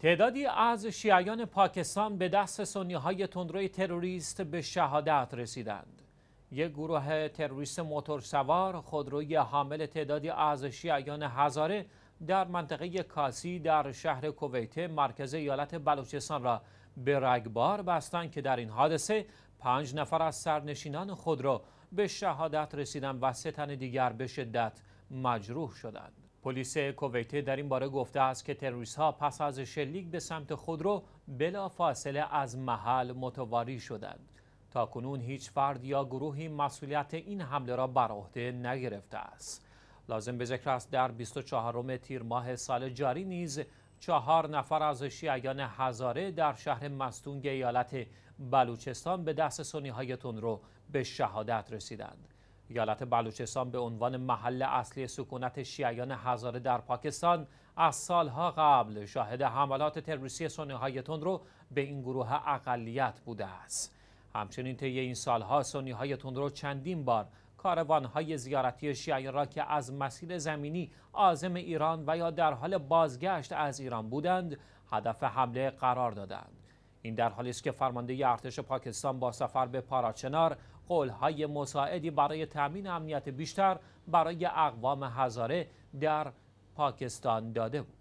تعدادی از شیعیان پاکستان به دست سنیهای تندروی تروریست به شهادت رسیدند. یک گروه تروریست موتورسوار خودروی حامل تعدادی از شیعیان هزاره در منطقه کاسی در شهر کویت، مرکز ایالت بلوچستان را به رگبار بستند که در این حادثه پنج نفر از سرنشینان خودرو به شهادت رسیدند و سه تن دیگر به شدت مجروح شدند. پلیس کویته در این باره گفته است که تروریست ها پس از شلیک به سمت خودرو بلا فاصله از محل متواری شدند. تا کنون هیچ فرد یا گروهی مسئولیت این حمله را بر عهده نگرفته است. لازم به ذکر است در 24 تیر ماه سال جاری نیز چهار نفر از شیعیان هزاره در شهر مستونگ ایالت بلوچستان به دست سنی های رو به شهادت رسیدند. ایالت بلوچستان به عنوان محل اصلی سکونت شیعیان هزاره در پاکستان از سالها قبل شاهد حملات تروریستی سنی های رو به این گروه اقلیت بوده است همچنین طی این سالها سنی های رو چندین بار کاروان های زیارتی شیعیان را که از مسیر زمینی آزم ایران و یا در حال بازگشت از ایران بودند هدف حمله قرار دادند این در حالی است که فرمانده ارتش پاکستان با سفر به پاراچنار قولهای مساعدی برای تأمین امنیت بیشتر برای اقوام هزاره در پاکستان داده بود